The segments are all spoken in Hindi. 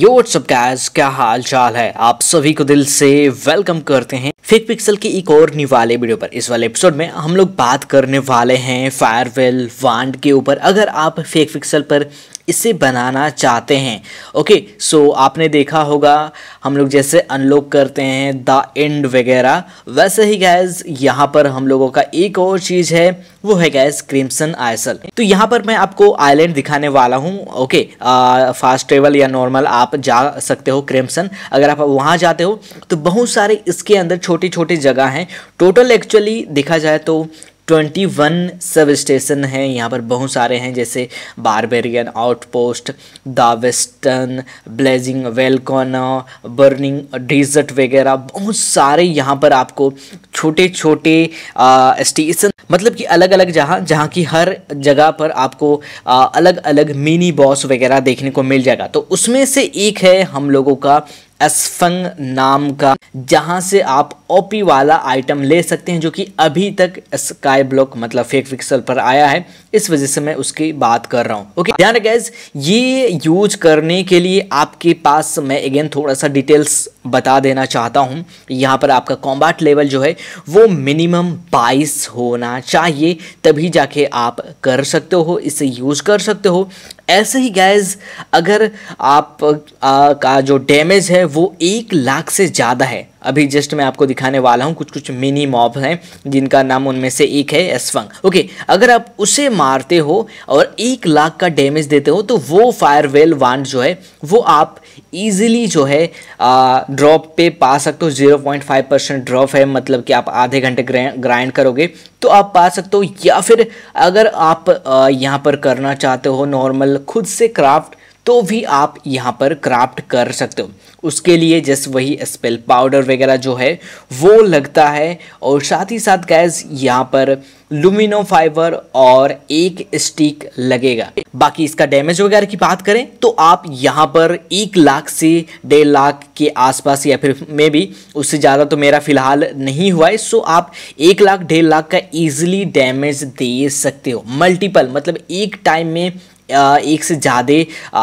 यो व्हाट्सअप गैस क्या हाल चाल है आप सभी को दिल से वेलकम करते हैं फिक पिक्सल की एक और न्यू वाले वीडियो पर इस वाले एपिसोड में हम लोग बात करने वाले हैं फायरवेल वांड के ऊपर अगर आप फेक पिक्सल पर इसे बनाना चाहते हैं ओके सो आपने देखा होगा हम लोग जैसे अनलॉक करते हैं द एंड वगैरह वैसे ही गैस यहाँ पर हम लोगों का एक और चीज़ है वो है गैस क्रिम्सन आइसल तो यहाँ पर मैं आपको आइलैंड दिखाने वाला हूँ ओके फास्ट ट्रेवल या नॉर्मल आप जा सकते हो क्रिम्सन अगर आप वहाँ जाते हो तो बहुत सारे इसके अंदर छोटी छोटी जगह हैं टोटल एक्चुअली देखा जाए तो ट्वेंटी वन सब स्टेशन हैं यहाँ पर बहुत सारे हैं जैसे barbarian outpost the western blazing वेलकॉना बर्निंग डिजर्ट वगैरह बहुत सारे यहाँ पर आपको छोटे छोटे स्टेशन मतलब कि अलग अलग जहाँ जहाँ की हर जगह पर आपको आ, अलग अलग मिनी बॉस वगैरह देखने को मिल जाएगा तो उसमें से एक है हम लोगों का एसफंग नाम का जहां से आप ओपी वाला आइटम ले सकते हैं जो कि अभी तक स्काई ब्लॉक मतलब फेक पिक्सल पर आया है इस वजह से मैं उसकी बात कर रहा हूं ओके ध्यान रखें ये यूज करने के लिए आपके पास मैं अगेन थोड़ा सा डिटेल्स बता देना चाहता हूं यहाँ पर आपका कॉम्बैट लेवल जो है वो मिनिमम बाईस होना चाहिए तभी जाके आप कर सकते हो इसे यूज कर सकते हो ऐसे ही गैज़ अगर आप आ, का जो डैमेज है वो एक लाख से ज़्यादा है अभी जस्ट मैं आपको दिखाने वाला हूँ कुछ कुछ मिनी मॉब हैं जिनका नाम उनमें से एक है एसफंग ओके अगर आप उसे मारते हो और एक लाख का डैमेज देते हो तो वो फायरवेल वांड जो है वो आप इजीली जो है ड्रॉप पे पा सकते हो zero point five percent drop है मतलब कि आप आधे घंटे ग्राइंड करोगे तो आप पा सकते हो या फिर अगर आप यहाँ पर करना चाहते हो नॉर्मल खुद से क्राफ्ट तो भी आप यहाँ पर क्राफ्ट कर सकते हो उसके लिए जस्ट वही स्पेल पाउडर वगैरह जो है वो लगता है और साथ ही साथ गैस यहाँ पर लुमिनो फाइबर और एक स्टिक लगेगा बाकी इसका डैमेज वगैरह की बात करें तो आप यहाँ पर एक लाख से डेढ़ लाख के आसपास या फिर मे भी उससे ज़्यादा तो मेरा फिलहाल नहीं हुआ है सो आप एक लाख डेढ़ लाख का ईजिली डैमेज दे सकते हो मल्टीपल मतलब एक टाइम में एक से ज़्यादा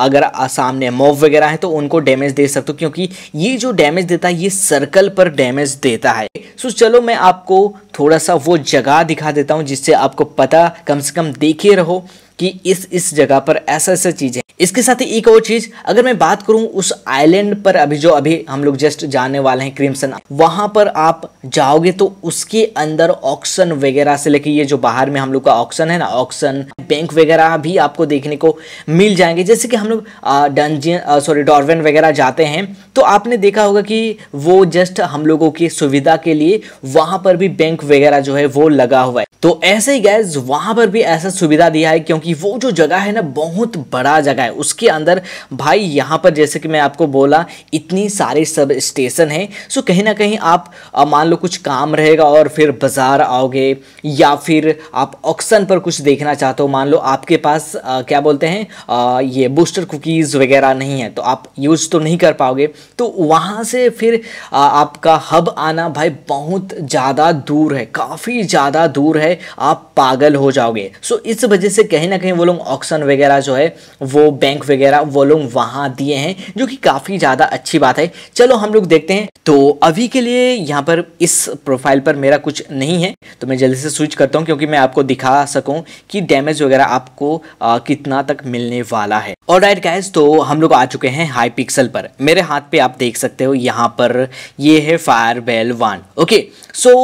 अगर सामने मोव वगैरह हैं तो उनको डैमेज दे सकते हो क्योंकि ये जो डैमेज देता है ये सर्कल पर डैमेज देता है सो चलो मैं आपको थोड़ा सा वो जगह दिखा देता हूँ जिससे आपको पता कम से कम देखे रहो कि इस इस जगह पर ऐसा ऐसा चीज़ है इसके साथ ही एक और चीज़ अगर मैं बात करूं उस आइलैंड पर अभी जो अभी हम लोग जस्ट जाने वाले हैं क्रिम्सन वहां पर आप जाओगे तो उसके अंदर ऑक्शन वगैरह से लेके ये जो बाहर में हम लोग का ऑक्शन है ना ऑक्शन बैंक वगैरह भी आपको देखने को मिल जाएंगे जैसे कि हम लोग डंजियन सॉरी डॉर्वेन वगैरह जाते हैं तो आपने देखा होगा कि वो जस्ट हम लोगों की सुविधा के लिए वहां पर भी बैंक वगैरह जो है वो लगा हुआ है तो ऐसे ही गैस वहां पर भी ऐसा सुविधा दिया है क्योंकि क्योंकि वो जो जगह है ना बहुत बड़ा जगह है उसके अंदर भाई यहाँ पर जैसे कि मैं आपको बोला इतनी सारे सब स्टेशन हैं सो कहीं ना कहीं आप मान लो कुछ काम रहेगा और फिर बाज़ार आओगे या फिर आप ऑक्शन पर कुछ देखना चाहते हो मान लो आपके पास आ, क्या बोलते हैं आ, ये बूस्टर कुकीज़ वगैरह नहीं है तो आप यूज़ तो नहीं कर पाओगे तो वहाँ से फिर आ, आपका हब आना भाई बहुत ज़्यादा दूर है काफ़ी ज़्यादा दूर है आप पागल हो जाओगे सो इस वजह से कहीं ना ना कहीं वो लोग ऑक्शन वगैरह जो है वो बैंक वगैरह वो लोग वहाँ दिए हैं जो कि काफ़ी ज़्यादा अच्छी बात है चलो हम लोग देखते हैं तो अभी के लिए यहाँ पर इस प्रोफाइल पर मेरा कुछ नहीं है तो मैं जल्दी से स्विच करता हूँ क्योंकि मैं आपको दिखा सकूँ कि डैमेज वगैरह आपको आ, कितना तक मिलने वाला है और राइट गैस तो हम लोग आ चुके हैं हाई पिक्सल पर मेरे हाथ पे आप देख सकते हो यहाँ पर ये है fire veil one okay so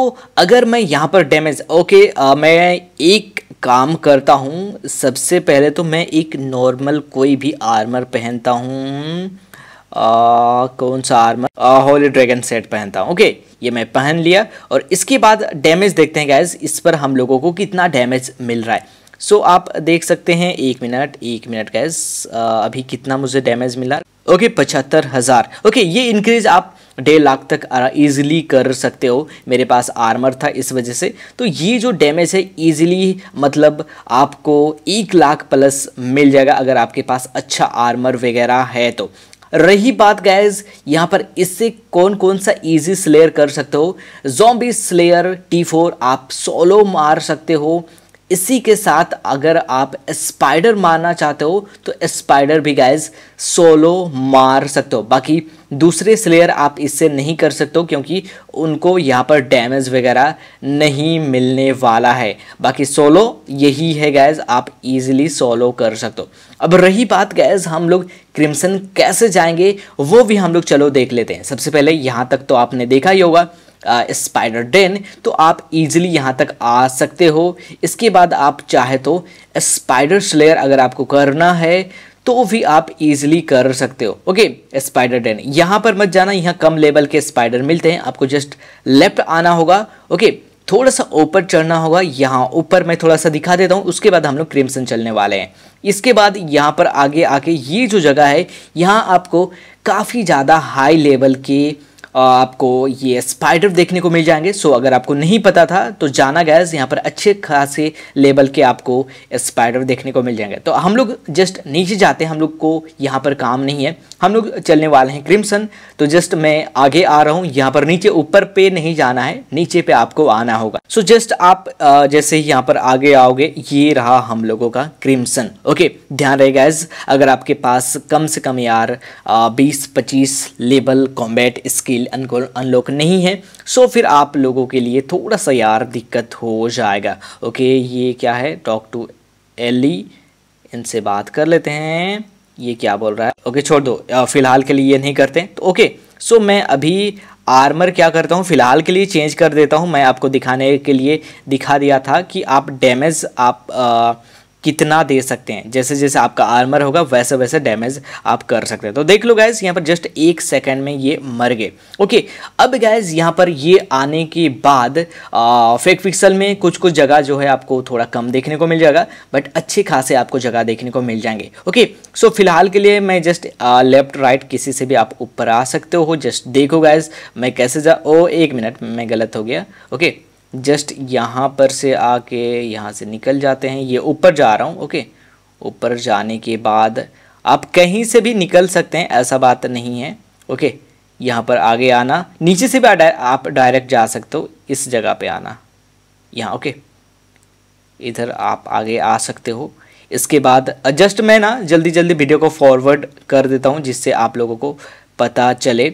अगर मैं यहाँ पर डैमेज ओके आ, मैं एक काम करता हूँ सबसे पहले तो मैं एक नॉर्मल कोई भी आर्मर पहनता हूँ कौन सा आर्मर होली ड्रैगन सेट पहनता हूँ ओके ये मैं पहन लिया और इसके बाद डैमेज देखते हैं गैस इस पर हम लोगों को कितना डैमेज मिल रहा है सो so, आप देख सकते हैं एक मिनट एक मिनट गैस अभी कितना मुझे डैमेज मिला ओके पचहत्तर हज़ार ओके ये इंक्रीज आप डेढ़ लाख तक ईजिली कर सकते हो मेरे पास आर्मर था इस वजह से तो ये जो डैमेज है ईजिली मतलब आपको एक लाख प्लस मिल जाएगा अगर आपके पास अच्छा आर्मर वगैरह है तो रही बात गैज यहाँ पर इससे कौन कौन सा इजी स्लेयर कर सकते हो जॉम्बी स्लेयर टी फोर आप सोलो मार सकते हो इसी के साथ अगर आप स्पाइडर मारना चाहते हो तो स्पाइडर भी गाइज सोलो मार सकते हो बाकी दूसरे स्लेयर आप इससे नहीं कर सकते हो क्योंकि उनको यहाँ पर डैमेज वगैरह नहीं मिलने वाला है बाकी सोलो यही है गैज आप इजीली सोलो कर सकते हो अब रही बात गैज हम लोग क्रिम्सन कैसे जाएंगे वो भी हम लोग चलो देख लेते हैं सबसे पहले यहाँ तक तो आपने देखा ही होगा स्पाइडर डेन तो आप इजीली यहाँ तक आ सकते हो इसके बाद आप चाहे तो स्पाइडर स्लेयर अगर आपको करना है तो भी आप इजीली कर सकते हो ओके स्पाइडर डेन यहाँ पर मत जाना यहाँ कम लेवल के स्पाइडर मिलते हैं आपको जस्ट लेफ्ट आना होगा ओके थोड़ा सा ऊपर चढ़ना होगा यहाँ ऊपर मैं थोड़ा सा दिखा देता हूँ उसके बाद हम लोग क्रिम्सन चलने वाले हैं इसके बाद यहाँ पर आगे आके ये जो जगह है यहाँ आपको काफ़ी ज़्यादा हाई लेवल के आपको ये स्पाइडर देखने को मिल जाएंगे सो अगर आपको नहीं पता था तो जाना गैस यहाँ पर अच्छे खासे लेवल के आपको स्पाइडर देखने को मिल जाएंगे तो हम लोग जस्ट नीचे जाते हैं हम लोग को यहाँ पर काम नहीं है हम लोग चलने वाले हैं क्रिमसन तो जस्ट मैं आगे आ रहा हूँ यहाँ पर नीचे ऊपर पे नहीं जाना है नीचे पे आपको आना होगा सो so जस्ट आप जैसे ही यहाँ पर आगे आओगे ये रहा हम लोगों का क्रिमसन ओके ध्यान रहे गैस अगर आपके पास कम से कम यार बीस पच्चीस लेवल कॉम्बैट स्किल रील अनलॉक नहीं है सो फिर आप लोगों के लिए थोड़ा सा यार दिक्कत हो जाएगा ओके ये क्या है टॉक टू एली इनसे बात कर लेते हैं ये क्या बोल रहा है ओके छोड़ दो फिलहाल के लिए ये नहीं करते तो ओके सो मैं अभी आर्मर क्या करता हूँ फ़िलहाल के लिए चेंज कर देता हूँ मैं आपको दिखाने के लिए दिखा दिया था कि आप डैमेज आप आ, कितना दे सकते हैं जैसे जैसे आपका आर्मर होगा वैसे वैसे डैमेज आप कर सकते हैं तो देख लो गैस यहाँ पर जस्ट एक सेकेंड में ये मर गए ओके अब गैस यहाँ पर ये आने के बाद फेक पिक्सल में कुछ कुछ जगह जो है आपको थोड़ा कम देखने को मिल जाएगा बट अच्छे खासे आपको जगह देखने को मिल जाएंगे ओके सो फिलहाल के लिए मैं जस्ट लेफ्ट राइट किसी से भी आप ऊपर आ सकते हो जस्ट देखो गैस मैं कैसे जा ओ एक मिनट मैं गलत हो गया ओके जस्ट यहाँ पर से आके यहाँ से निकल जाते हैं ये ऊपर जा रहा हूँ ओके ऊपर जाने के बाद आप कहीं से भी निकल सकते हैं ऐसा बात नहीं है ओके यहाँ पर आगे आना नीचे से भी आप डायरेक्ट जा सकते हो इस जगह पे आना यहाँ ओके इधर आप आगे आ सकते हो इसके बाद जस्ट मैं ना जल्दी जल्दी वीडियो को फॉरवर्ड कर देता हूँ जिससे आप लोगों को पता चले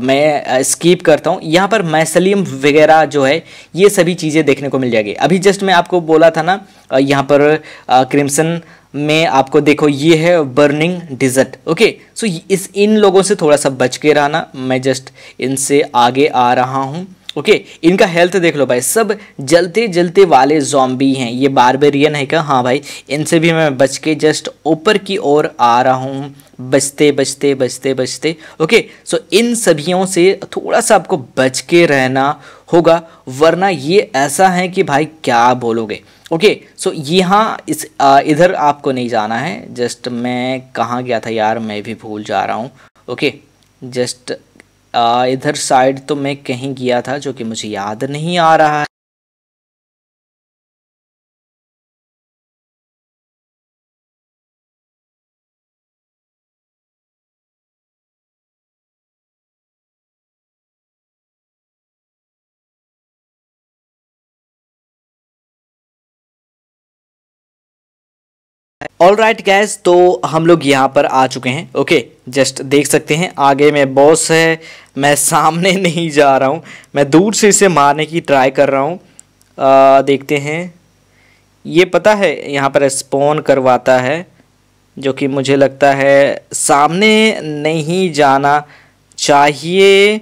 मैं स्कीप करता हूँ यहाँ पर मैसलियम वगैरह जो है ये सभी चीज़ें देखने को मिल जाएगी अभी जस्ट मैं आपको बोला था ना यहाँ पर क्रिम्सन में आपको देखो ये है बर्निंग डिजर्ट ओके सो इस इन लोगों से थोड़ा सा बच के रहना मैं जस्ट इनसे आगे आ रहा हूँ ओके okay, इनका हेल्थ देख लो भाई सब जलते जलते वाले जॉम्बी हैं ये बारबेरियन है क्या हाँ भाई इनसे भी मैं बच के जस्ट ऊपर की ओर आ रहा हूँ बचते बचते बचते बचते ओके सो इन सभीों से थोड़ा सा आपको बच के रहना होगा वरना ये ऐसा है कि भाई क्या बोलोगे ओके सो यहाँ इस इधर आपको नहीं जाना है जस्ट मैं कहाँ गया था यार मैं भी भूल जा रहा हूँ ओके जस्ट इधर साइड तो मैं कहीं गया था जो कि मुझे याद नहीं आ रहा है ऑल राइट गैस तो हम लोग यहाँ पर आ चुके हैं ओके जस्ट देख सकते हैं आगे में बॉस है मैं सामने नहीं जा रहा हूँ मैं दूर से इसे मारने की ट्राई कर रहा हूँ देखते हैं ये पता है यहाँ पर स्पॉन करवाता है जो कि मुझे लगता है सामने नहीं जाना चाहिए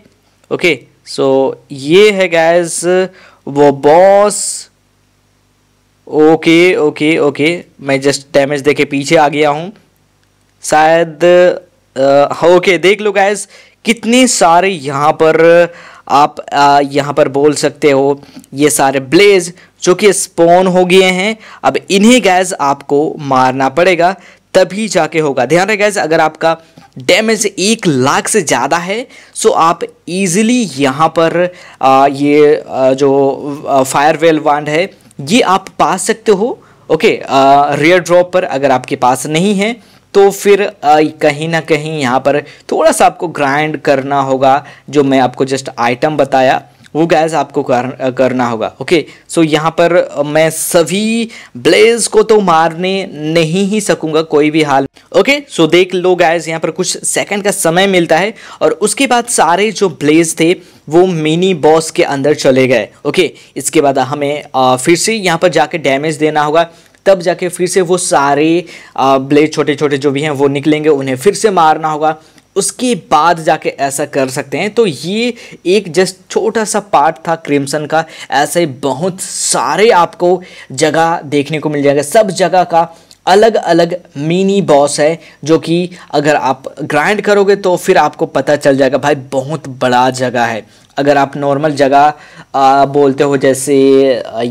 ओके सो ये है गैस वो बॉस ओके ओके ओके मैं जस्ट डैमेज देके पीछे आ गया हूँ शायद ओके देख लो गैस कितने सारे यहाँ पर आप यहाँ पर बोल सकते हो ये सारे ब्लेज जो कि स्पॉन हो गए हैं अब इन्हें गैस आपको मारना पड़ेगा तभी जाके होगा ध्यान रहे गैस अगर आपका डैमेज एक लाख से ज़्यादा है सो आप इजीली यहाँ पर आ, ये आ, जो फायरवेल वांड है ये आप पा सकते हो ओके रेयर ड्रॉप पर अगर आपके पास नहीं है तो फिर uh, कहीं ना कहीं यहाँ पर थोड़ा सा आपको ग्राइंड करना होगा जो मैं आपको जस्ट आइटम बताया वो गैस आपको कर, करना होगा ओके सो यहाँ पर मैं सभी ब्लेज को तो मारने नहीं ही सकूंगा कोई भी हाल ओके सो देख लो गैस यहाँ पर कुछ सेकंड का समय मिलता है और उसके बाद सारे जो ब्लेज थे वो मिनी बॉस के अंदर चले गए ओके इसके बाद हमें आ, फिर से यहाँ पर जाके डैमेज देना होगा तब जाके फिर से वो सारे ब्लेड छोटे छोटे जो भी हैं वो निकलेंगे उन्हें फिर से मारना होगा उसके बाद जाके ऐसा कर सकते हैं तो ये एक जस्ट छोटा सा पार्ट था क्रिम्सन का ऐसे बहुत सारे आपको जगह देखने को मिल जाएगा सब जगह का अलग अलग मिनी बॉस है जो कि अगर आप ग्राइंड करोगे तो फिर आपको पता चल जाएगा भाई बहुत बड़ा जगह है अगर आप नॉर्मल जगह बोलते हो जैसे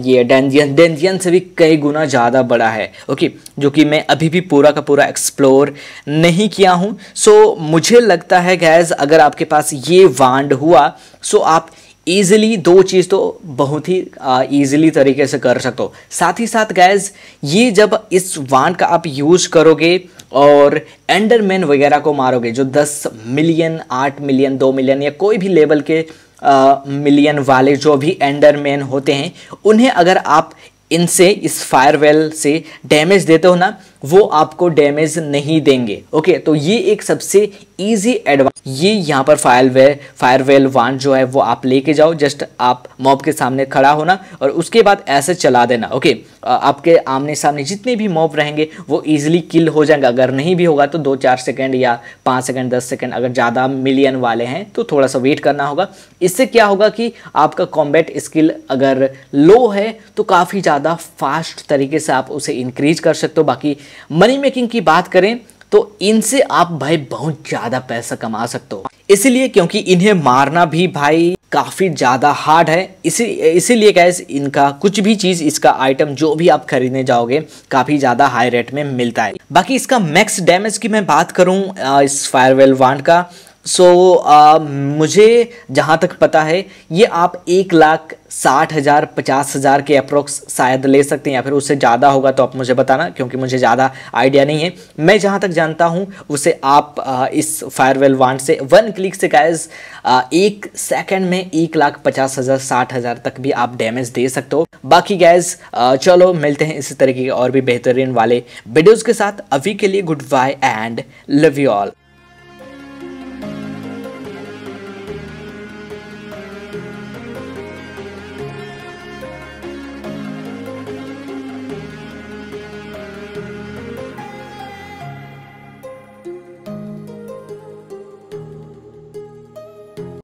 ये डेंजियन डेंजियन से भी कई गुना ज़्यादा बड़ा है ओके जो कि मैं अभी भी पूरा का पूरा एक्सप्लोर नहीं किया हूँ सो मुझे लगता है गैज़ अगर आपके पास ये वांड हुआ सो आप ईज़िली दो चीज़ तो बहुत ही ईज़िली तरीके से कर सकते हो साथ ही साथ गैज़ ये जब इस वांड का आप यूज़ करोगे और एंडरमैन वगैरह को मारोगे जो 10 मिलियन 8 मिलियन 2 मिलियन या कोई भी लेवल के मिलियन वाले जो भी एंडरमैन होते हैं उन्हें अगर आप इनसे इस फायरवेल से डैमेज देते हो ना वो आपको डैमेज नहीं देंगे ओके तो ये एक सबसे ईजी एडवांस ये यहाँ पर fire veil fire veil one जो है वो आप लेके जाओ जस्ट आप मॉब के सामने खड़ा होना और उसके बाद ऐसे चला देना ओके आपके आमने सामने जितने भी मॉब रहेंगे वो ईजिली किल हो जाएंगे अगर नहीं भी होगा तो दो चार सेकेंड या पाँच सेकेंड दस सेकेंड अगर ज़्यादा मिलियन वाले हैं तो थोड़ा सा वेट करना होगा इससे क्या होगा कि आपका कॉम्बैट स्किल अगर लो है तो काफ़ी ज़्यादा फास्ट तरीके से आप उसे इंक्रीज कर सकते हो बाकी मनी मेकिंग की बात करें तो इनसे आप भाई बहुत ज़्यादा पैसा कमा सकते हो इसीलिए क्योंकि इन्हें मारना भी भाई काफ़ी ज़्यादा हार्ड है इसी इसीलिए गैस इनका कुछ भी चीज़ इसका आइटम जो भी आप खरीदने जाओगे काफ़ी ज़्यादा हाई रेट में मिलता है बाकी इसका मैक्स डैमेज की मैं बात करूं इस फायरवेल वांड का सो so, uh, मुझे जहाँ तक पता है ये आप एक लाख साठ हज़ार पचास हज़ार के अप्रोक्स शायद ले सकते हैं या फिर उससे ज़्यादा होगा तो आप मुझे बताना क्योंकि मुझे ज़्यादा आइडिया नहीं है मैं जहाँ तक जानता हूँ उसे आप uh, इस फायरवेल वांट से वन क्लिक से uh, एक सेकंड में एक लाख पचास हज़ार साठ हज़ार तक भी आप डैमेज दे सकते हो बाकी गैज uh, चलो मिलते हैं इसी तरीके के और भी बेहतरीन वाले वीडियोज़ के साथ अभी के लिए good bye and love you all